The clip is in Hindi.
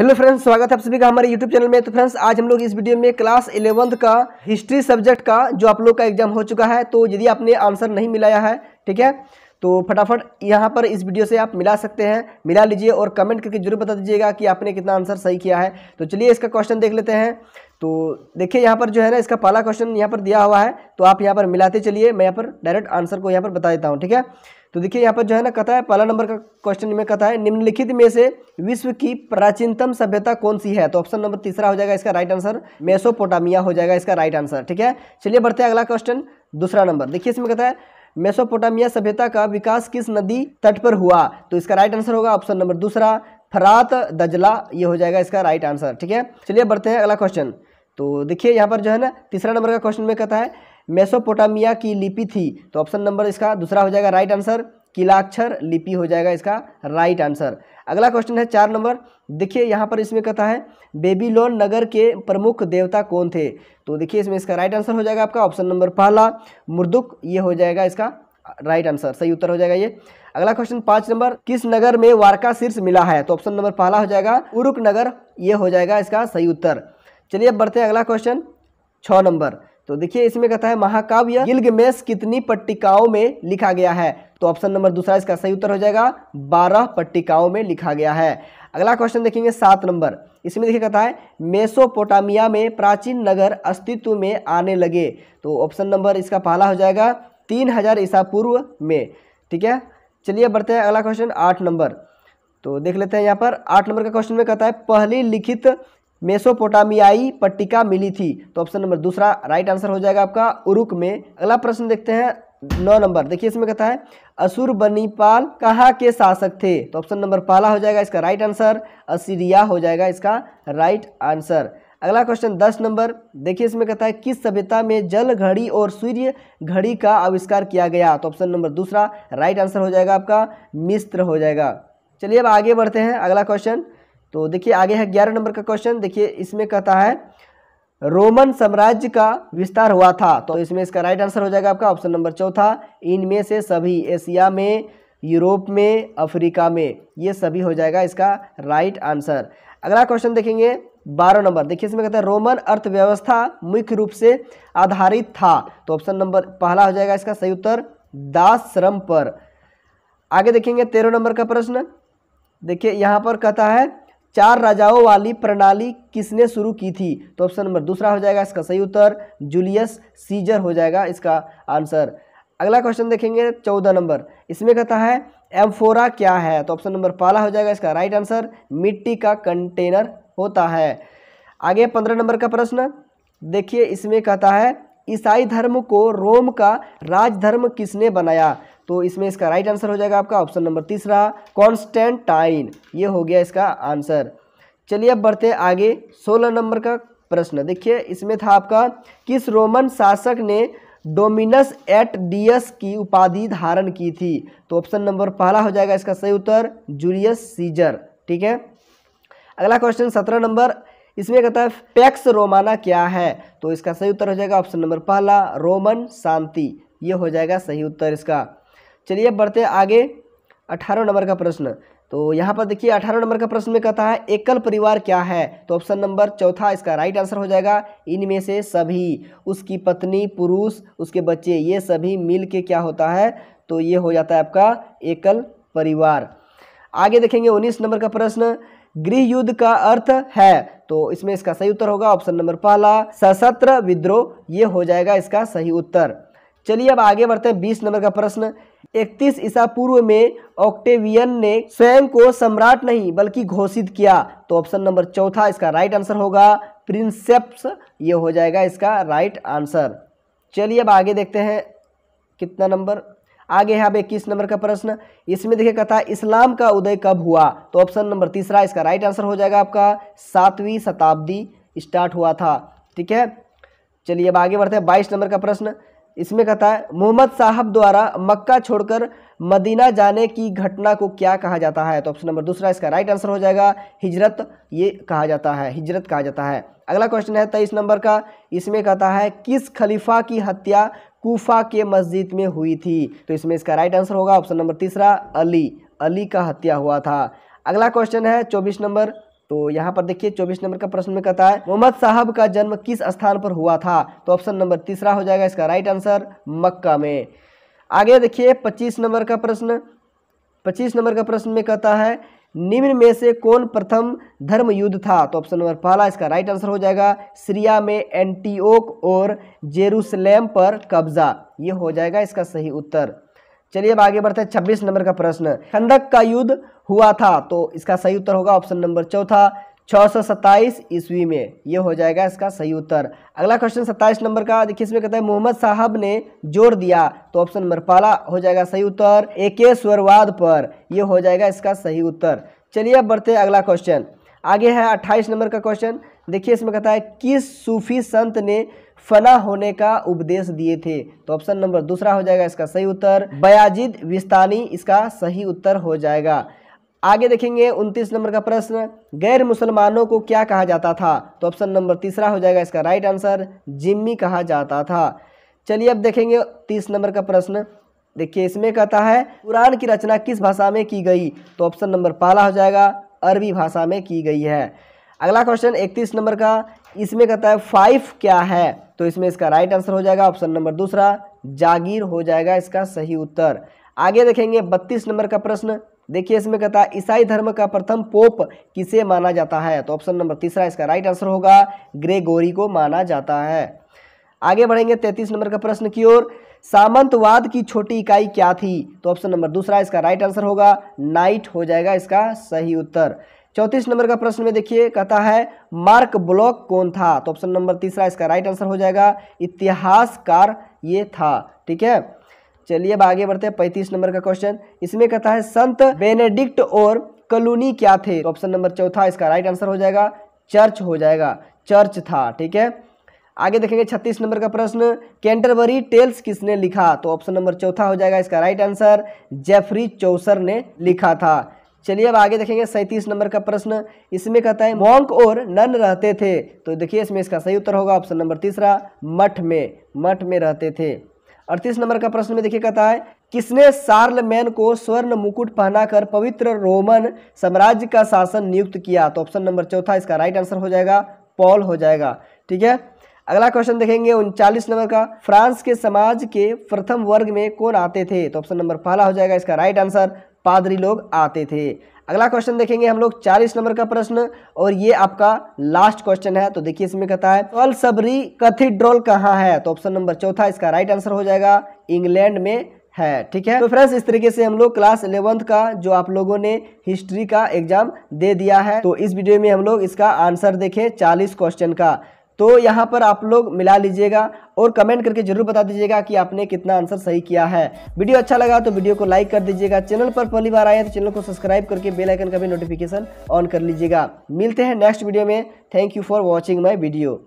हेलो फ्रेंड्स स्वागत है आप सभी का हमारे यूट्यूब चैनल में तो फ्रेंड्स आज हम लोग इस वीडियो में क्लास इलेवंथ का हिस्ट्री सब्जेक्ट का जो आप लोग का एग्जाम हो चुका है तो यदि आपने आंसर नहीं मिलाया है ठीक है तो फटाफट यहाँ पर इस वीडियो से आप मिला सकते हैं मिला लीजिए और कमेंट करके जरूर बता दीजिएगा कि आपने कितना आंसर सही किया है तो चलिए इसका क्वेश्चन देख लेते हैं तो देखिए यहाँ पर जो है ना इसका पहला क्वेश्चन यहाँ पर दिया हुआ है तो आप यहाँ पर मिलाते चलिए मैं यहाँ पर डायरेक्ट आंसर को यहाँ पर बता देता हूँ ठीक है तो देखिए यहाँ पर जो है ना कथा है पहला नंबर का क्वेश्चन में कथा है निम्नलिखित में से विश्व की प्राचीनतम सभ्यता कौन सी है तो ऑप्शन नंबर तीसरा हो जाएगा इसका राइट आंसर मेसोपोटामिया हो जाएगा इसका राइट आंसर ठीक है चलिए बढ़ते हैं अगला क्वेश्चन दूसरा नंबर देखिए इसमें कथा है मेसोपोटामिया सभ्यता का विकास किस नदी तट पर हुआ तो इसका राइट आंसर होगा ऑप्शन नंबर दूसरा फरात दजला ये हो जाएगा इसका राइट आंसर ठीक है चलिए बढ़ते हैं अगला क्वेश्चन तो देखिए यहाँ पर जो है ना तीसरा नंबर का क्वेश्चन में कहता है मेसोपोटामिया की लिपि थी तो ऑप्शन नंबर इसका दूसरा हो जाएगा राइट आंसर किलाक्षर लिपि हो जाएगा इसका राइट आंसर अगला क्वेश्चन है चार नंबर देखिए यहाँ पर इसमें कहता है बेबीलोन नगर के प्रमुख देवता कौन थे तो देखिए इसमें इसका राइट आंसर हो जाएगा आपका ऑप्शन नंबर पहला मुर्दुक ये हो जाएगा इसका राइट आंसर सही उत्तर हो जाएगा ये अगला क्वेश्चन पाँच नंबर किस नगर में वारका शीर्ष मिला है तो ऑप्शन नंबर पहला हो जाएगा उरुक नगर ये हो जाएगा इसका सही उत्तर चलिए अब बढ़ते हैं अगला क्वेश्चन छः नंबर तो देखिए इसमें कहता है महाकाव्य गिलगमेश कितनी पट्टिकाओं में लिखा गया है तो ऑप्शन नंबर दूसरा इसका सही उत्तर हो जाएगा बारह पट्टिकाओं में लिखा गया है अगला क्वेश्चन देखेंगे सात नंबर इसमें देखिए कहता है मेसोपोटामिया में प्राचीन नगर अस्तित्व में आने लगे तो ऑप्शन नंबर इसका पहला हो जाएगा तीन हजार ईसा पूर्व में ठीक है चलिए बढ़ते हैं अगला क्वेश्चन आठ नंबर तो देख लेते हैं यहाँ पर आठ नंबर का क्वेश्चन में कहता है पहली लिखित मेसोपोटामियाई पट्टिका मिली थी तो ऑप्शन नंबर दूसरा राइट आंसर हो जाएगा आपका उरुक में अगला प्रश्न देखते हैं नौ नंबर देखिए इसमें कहता है असुर बनीपाल कहाँ के शासक थे तो ऑप्शन नंबर पहला हो जाएगा इसका राइट आंसर असीरिया हो जाएगा इसका राइट आंसर अगला क्वेश्चन दस नंबर देखिए इसमें कहता है किस सभ्यता में जल घड़ी और सूर्य घड़ी का आविष्कार किया गया तो ऑप्शन नंबर दूसरा राइट आंसर हो जाएगा आपका मिस्त्र हो जाएगा चलिए अब आगे बढ़ते हैं अगला क्वेश्चन तो देखिए आगे है ग्यारह नंबर का क्वेश्चन देखिए इसमें कहता है रोमन साम्राज्य का विस्तार हुआ था तो इसमें इसका राइट आंसर हो जाएगा आपका ऑप्शन नंबर चौथा इनमें से सभी एशिया में यूरोप में अफ्रीका में ये सभी हो जाएगा इसका राइट आंसर अगला क्वेश्चन देखेंगे बारह नंबर देखिए इसमें कहता है रोमन अर्थव्यवस्था मुख्य रूप से आधारित था तो ऑप्शन नंबर पहला हो जाएगा इसका सही उत्तर दास श्रम पर आगे देखेंगे तेरह नंबर का प्रश्न देखिए यहाँ पर कहता है चार राजाओं वाली प्रणाली किसने शुरू की थी तो ऑप्शन नंबर दूसरा हो जाएगा इसका सही उत्तर जूलियस सीजर हो जाएगा इसका आंसर अगला क्वेश्चन देखेंगे चौदह नंबर इसमें कहता है एम्फोरा क्या है तो ऑप्शन नंबर पहला हो जाएगा इसका राइट आंसर मिट्टी का कंटेनर होता है आगे पंद्रह नंबर का प्रश्न देखिए इसमें कहता है ईसाई धर्म को रोम का राजधर्म किसने बनाया तो इसमें इसका राइट आंसर हो जाएगा आपका ऑप्शन नंबर तीसरा कॉन्स्टेंटाइन ये हो गया इसका आंसर चलिए अब बढ़ते हैं आगे सोलह नंबर का प्रश्न देखिए इसमें था आपका किस रोमन शासक ने डोमिनस एट डीएस की उपाधि धारण की थी तो ऑप्शन नंबर पहला हो जाएगा इसका सही उत्तर जूलियस सीजर ठीक है अगला क्वेश्चन सत्रह नंबर इसमें कहता है पैक्स रोमाना क्या है तो इसका सही उत्तर हो जाएगा ऑप्शन नंबर पहला रोमन शांति ये हो जाएगा सही उत्तर इसका चलिए बढ़ते आगे अठारह नंबर का प्रश्न तो यहाँ पर देखिए अठारह नंबर का प्रश्न में कहता है एकल परिवार क्या है तो ऑप्शन नंबर चौथा इसका राइट आंसर हो जाएगा इनमें से सभी उसकी पत्नी पुरुष उसके बच्चे ये सभी मिल के क्या होता है तो ये हो जाता है आपका एकल परिवार आगे देखेंगे उन्नीस नंबर का प्रश्न गृह युद्ध का अर्थ है तो इसमें इसका सही उत्तर होगा ऑप्शन नंबर पहला सशस्त्र विद्रोह ये हो जाएगा इसका सही उत्तर चलिए अब आगे बढ़ते हैं बीस नंबर का प्रश्न इकतीस ईसा पूर्व में ऑक्टेवियन ने स्वयं को सम्राट नहीं बल्कि घोषित किया तो ऑप्शन नंबर चौथा इसका राइट आंसर होगा प्रिंसेप्स ये हो जाएगा इसका राइट आंसर चलिए अब आगे देखते हैं कितना नंबर आगे है अब इक्कीस नंबर का प्रश्न इसमें देखिए कथा इस्लाम का उदय कब हुआ तो ऑप्शन नंबर तीसरा इसका राइट आंसर हो जाएगा आपका सातवीं शताब्दी स्टार्ट हुआ था ठीक है चलिए अब आगे बढ़ते हैं बाईस नंबर का प्रश्न इसमें कहता है मोहम्मद साहब द्वारा मक्का छोड़कर मदीना जाने की घटना को क्या कहा जाता है तो ऑप्शन नंबर दूसरा इसका राइट आंसर हो जाएगा हिजरत ये कहा जाता है हिजरत कहा जाता है अगला क्वेश्चन है तेईस नंबर का इसमें कहता है किस खलीफा की हत्या कोफा के मस्जिद में हुई थी तो इसमें इसका राइट आंसर होगा ऑप्शन नंबर तीसरा अली अली का हत्या हुआ था अगला क्वेश्चन है चौबीस नंबर तो यहाँ पर देखिए चौबीस नंबर का प्रश्न में कहता है मोहम्मद साहब का जन्म किस स्थान पर हुआ था तो ऑप्शन नंबर तीसरा हो जाएगा इसका राइट आंसर मक्का में आगे देखिए पच्चीस नंबर का प्रश्न पच्चीस नंबर का प्रश्न में कहता है निम्न में से कौन प्रथम धर्म युद्ध था तो ऑप्शन नंबर पहला इसका राइट आंसर हो जाएगा सीरिया में एंटीओक और जेरूसलेम पर कब्जा ये हो जाएगा इसका सही उत्तर चलिए अब आगे बढ़ते हैं छब्बीस नंबर का प्रश्न खंडक का युद्ध हुआ था तो इसका सही उत्तर होगा ऑप्शन नंबर चौथा छः सौ सत्ताईस ईस्वी में ये हो जाएगा इसका सही उत्तर अगला क्वेश्चन सत्ताईस नंबर का देखिए इसमें कहता है मोहम्मद साहब ने जोर दिया तो ऑप्शन नंबर पहला हो जाएगा सही उत्तर स्वरवाद पर ये हो जाएगा इसका सही उत्तर चलिए अब बढ़ते हैं अगला क्वेश्चन आगे है अट्ठाईस नंबर का क्वेश्चन देखिए इसमें कहता है किस सूफी संत ने फना होने का उपदेश दिए थे तो ऑप्शन नंबर दूसरा हो जाएगा इसका सही उत्तर बयाजिद विस्तानी इसका सही उत्तर हो जाएगा आगे देखेंगे 29 नंबर का प्रश्न गैर मुसलमानों को क्या कहा जाता था तो ऑप्शन नंबर तीसरा हो जाएगा इसका राइट आंसर जिम्मी कहा जाता था चलिए अब देखेंगे 30 नंबर का प्रश्न देखिए इसमें कहता है कुरान की रचना किस भाषा में की गई तो ऑप्शन नंबर पहला हो जाएगा अरबी भाषा में की गई है अगला क्वेश्चन इकतीस नंबर का इसमें कहता है फाइफ क्या है तो इसमें इसका राइट आंसर हो जाएगा ऑप्शन नंबर दूसरा जागीर हो जाएगा इसका सही उत्तर आगे देखेंगे बत्तीस नंबर का प्रश्न देखिए इसमें कहता है ईसाई धर्म का प्रथम पोप किसे माना जाता है तो ऑप्शन नंबर तीसरा इसका राइट आंसर होगा ग्रेगोरी को माना जाता है आगे बढ़ेंगे तैतीस नंबर का प्रश्न की ओर सामंतवाद की छोटी इकाई क्या थी तो ऑप्शन नंबर दूसरा इसका राइट आंसर होगा नाइट हो जाएगा इसका सही उत्तर चौंतीस नंबर का प्रश्न में देखिए कहता है मार्क ब्लॉक कौन था तो ऑप्शन नंबर तीसरा इसका राइट आंसर हो जाएगा इतिहासकार ये था ठीक है चलिए अब आगे बढ़ते हैं पैंतीस नंबर का क्वेश्चन इसमें कहता है संत बेनेडिक्ट और कलूनी क्या थे तो ऑप्शन नंबर चौथा इसका राइट आंसर हो जाएगा चर्च हो जाएगा चर्च था ठीक है आगे देखेंगे छत्तीस नंबर का प्रश्न कैंटरबरी टेल्स किसने लिखा तो ऑप्शन नंबर चौथा हो जाएगा इसका राइट आंसर जेफरी चौसर ने लिखा था चलिए अब आगे देखेंगे सैंतीस नंबर का प्रश्न इसमें कहता है मॉन्क और नन रहते थे तो देखिए इसमें इसका सही उत्तर होगा ऑप्शन नंबर तीसरा मठ में मठ में रहते थे अड़तीस नंबर का प्रश्न में देखिए कहता है किसने सार्लमैन को स्वर्ण मुकुट पहनाकर पवित्र रोमन साम्राज्य का शासन नियुक्त किया तो ऑप्शन नंबर चौथा इसका राइट आंसर हो जाएगा पॉल हो जाएगा ठीक है अगला क्वेश्चन देखेंगे उनचालीस नंबर का फ्रांस के समाज के प्रथम वर्ग में कौन आते थे तो ऑप्शन नंबर पहला हो जाएगा इसका राइट आंसर पादरी लोग आते थे अगला क्वेश्चन देखेंगे हम लोग चालीस नंबर का प्रश्न और ये आपका लास्ट क्वेश्चन है तो देखिए इसमें कहता है अल सबरी कथीड्रोल कहाँ है तो ऑप्शन नंबर चौथा इसका राइट आंसर हो जाएगा इंग्लैंड में है ठीक है तो फ्रेंड्स इस तरीके से हम लोग क्लास इलेवंथ का जो आप लोगों ने हिस्ट्री का एग्जाम दे दिया है तो इस वीडियो में हम लोग इसका आंसर देखें चालीस क्वेश्चन का तो यहाँ पर आप लोग मिला लीजिएगा और कमेंट करके जरूर बता दीजिएगा कि आपने कितना आंसर सही किया है वीडियो अच्छा लगा तो वीडियो को लाइक कर दीजिएगा चैनल पर पहली बार आए हैं तो चैनल को सब्सक्राइब करके बेल आइकन का भी नोटिफिकेशन ऑन कर लीजिएगा मिलते हैं नेक्स्ट वीडियो में thank you for watching my video